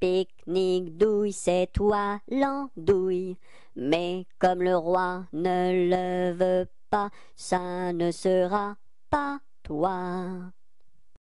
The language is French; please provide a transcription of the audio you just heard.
pique-nique douille, c'est toi l'andouille. Mais comme le roi ne le veut pas, ça ne sera pas toi.